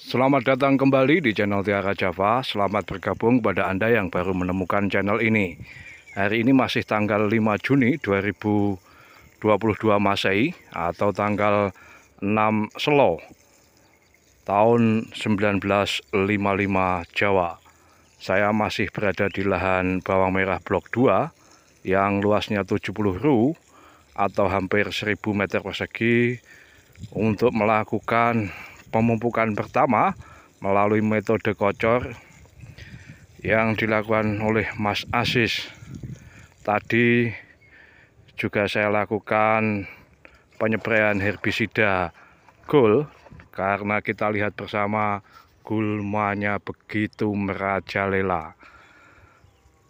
Selamat datang kembali di channel Tiara Java. Selamat bergabung kepada Anda yang baru menemukan channel ini. Hari ini masih tanggal 5 Juni 2022 Masehi atau tanggal 6 Selo tahun 1955 Jawa. Saya masih berada di lahan bawang merah blok 2 yang luasnya 70 ru atau hampir 1000 meter persegi untuk melakukan pemupukan pertama melalui metode kocor yang dilakukan oleh Mas Asis. Tadi juga saya lakukan penyepraian herbisida gul karena kita lihat bersama gulmanya begitu merajalela.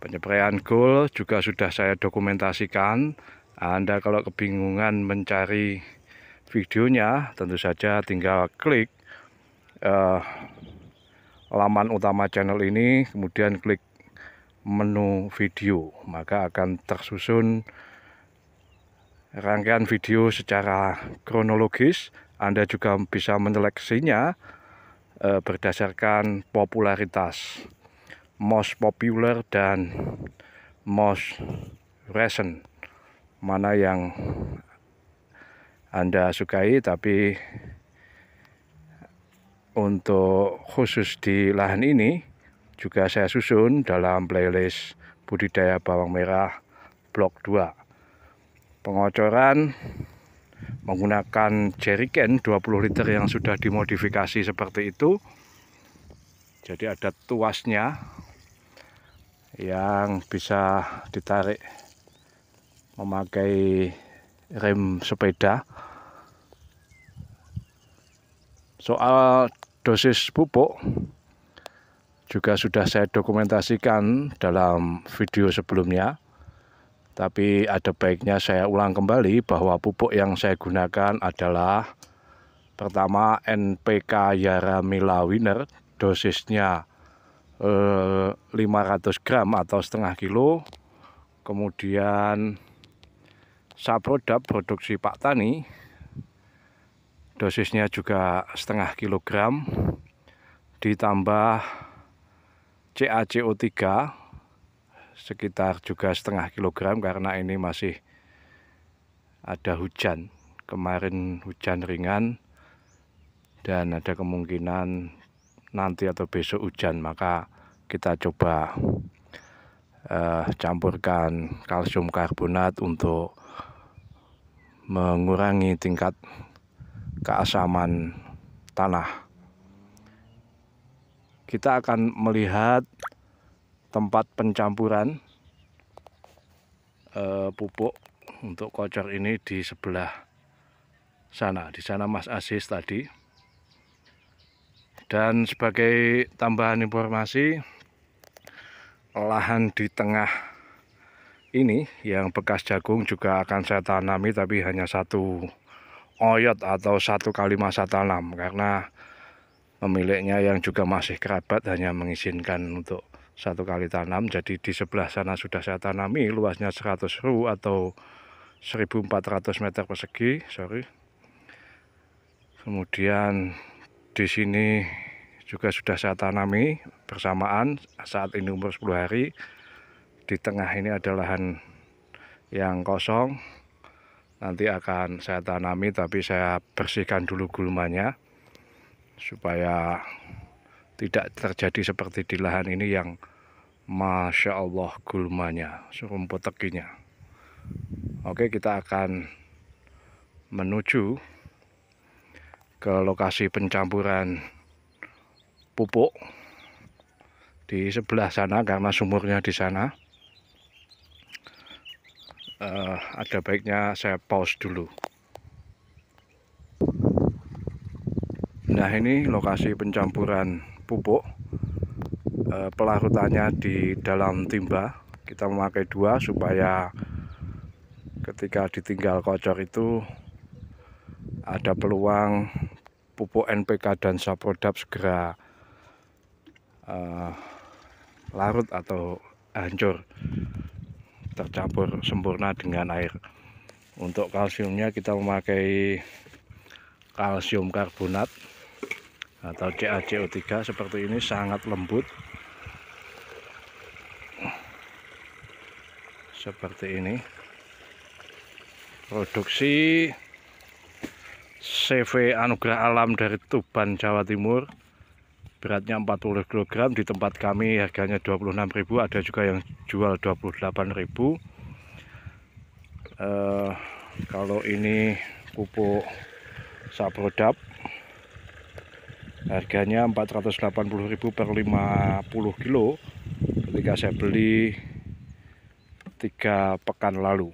Penyepraian gul juga sudah saya dokumentasikan. Anda kalau kebingungan mencari videonya tentu saja tinggal klik uh, laman utama channel ini kemudian klik menu video maka akan tersusun rangkaian video secara kronologis Anda juga bisa menyeleksinya uh, berdasarkan popularitas most popular dan most recent mana yang anda sukai tapi untuk khusus di lahan ini juga saya susun dalam playlist budidaya bawang merah blok 2 pengocoran menggunakan jerrycan 20 liter yang sudah dimodifikasi seperti itu jadi ada tuasnya yang bisa ditarik memakai rem sepeda soal dosis pupuk juga sudah saya dokumentasikan dalam video sebelumnya tapi ada baiknya saya ulang kembali bahwa pupuk yang saya gunakan adalah pertama NPK Yaramila Winner dosisnya 500 eh, gram atau setengah kilo kemudian saprodap produksi Pak Tani dosisnya juga setengah kilogram ditambah CaCO3 sekitar juga setengah kilogram karena ini masih ada hujan kemarin hujan ringan dan ada kemungkinan nanti atau besok hujan maka kita coba eh, campurkan kalsium karbonat untuk mengurangi tingkat keasaman tanah. Kita akan melihat tempat pencampuran e, pupuk untuk kocor ini di sebelah sana. Di sana Mas Aziz tadi. Dan sebagai tambahan informasi, lahan di tengah ini yang bekas jagung juga akan saya tanami tapi hanya satu oyot atau satu kali masa tanam karena pemiliknya yang juga masih kerabat hanya mengizinkan untuk satu kali tanam jadi di sebelah sana sudah saya tanami luasnya 100 ru atau 1400 meter persegi sorry kemudian di sini juga sudah saya tanami bersamaan saat ini umur 10 hari di tengah ini ada lahan yang kosong nanti akan saya tanami tapi saya bersihkan dulu gulmanya supaya tidak terjadi seperti di lahan ini yang Masya Allah gulmanya serumput tekinya Oke kita akan menuju ke lokasi pencampuran pupuk di sebelah sana karena sumurnya di sana uh, ada baiknya saya pause dulu nah ini lokasi pencampuran pupuk uh, pelarutannya di dalam timba kita memakai dua supaya ketika ditinggal kocor itu ada peluang pupuk NPK dan saprodap segera uh, larut atau hancur tercampur sempurna dengan air untuk kalsiumnya kita memakai kalsium karbonat atau CaCO3 seperti ini sangat lembut seperti ini produksi CV Anugerah Alam dari Tuban Jawa Timur beratnya 40 kg di tempat kami harganya 26.000 ada juga yang jual 28.000 uh, eh, kalau ini pupuk saprodap harganya 480.000 per 50 kilo ketika saya beli tiga pekan lalu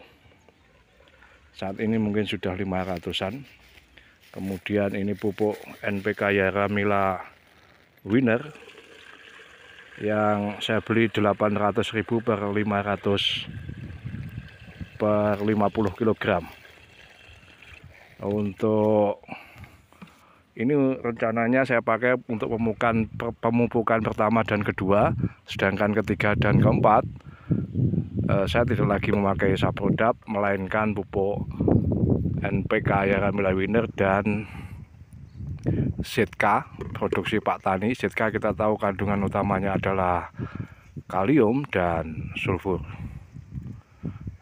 saat ini mungkin sudah 500an kemudian ini pupuk NPK Mila winner yang saya beli 800.000 per 500 per 50 kg untuk ini rencananya saya pakai untuk pemupukan pemupukan pertama dan kedua sedangkan ketiga dan keempat eh, saya tidak lagi memakai saprodap melainkan pupuk NPK Yaramila Winner dan ZK produksi Pak Tani. ZK kita tahu kandungan utamanya adalah kalium dan sulfur.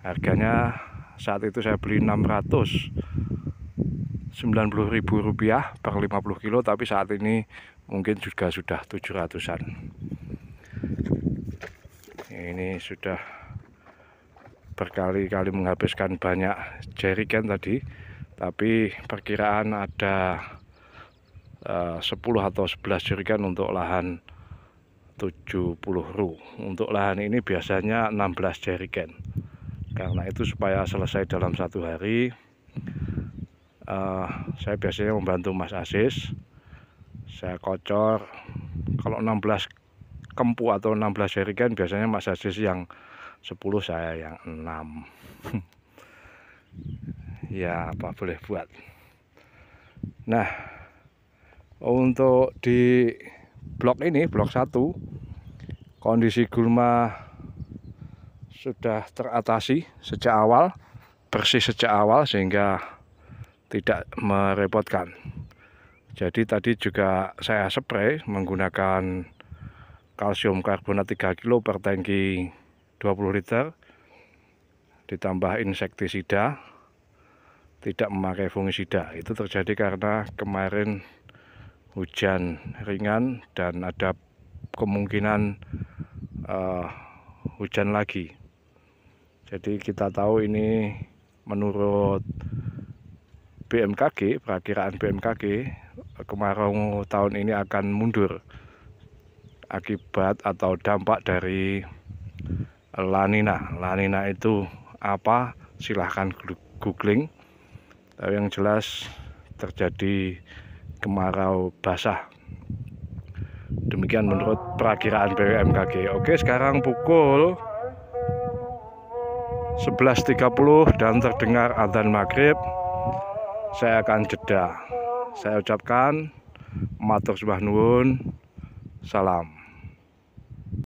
Harganya saat itu saya beli 600 90.000 rupiah per 50 kilo tapi saat ini mungkin juga sudah 700-an ini sudah berkali-kali menghabiskan banyak jerigen tadi tapi perkiraan ada 10 eh, atau 11 jerikan untuk lahan 70 ru untuk lahan ini biasanya 16 jerikan karena itu supaya selesai dalam satu hari uh, saya biasanya membantu Mas Asis saya kocor kalau 16 kempu atau 16 jerikan biasanya Mas Asis yang 10 saya yang 6 ya apa boleh buat nah untuk di blok ini blok satu, kondisi gulma sudah teratasi sejak awal bersih sejak awal sehingga tidak merepotkan jadi tadi juga saya spray menggunakan kalsium karbonat 3 kg per tangki 20 liter ditambah insektisida tidak memakai fungisida itu terjadi karena kemarin hujan ringan dan ada kemungkinan uh, hujan lagi jadi kita tahu ini menurut BMKG perakiraan BMKG kemarau tahun ini akan mundur akibat atau dampak dari lanina lanina itu apa silahkan googling tapi yang jelas terjadi kemarau basah. Demikian menurut perakiraan BMKG. Oke, sekarang pukul 11.30 dan terdengar adzan maghrib. Saya akan jeda. Saya ucapkan matur nuwun. Salam.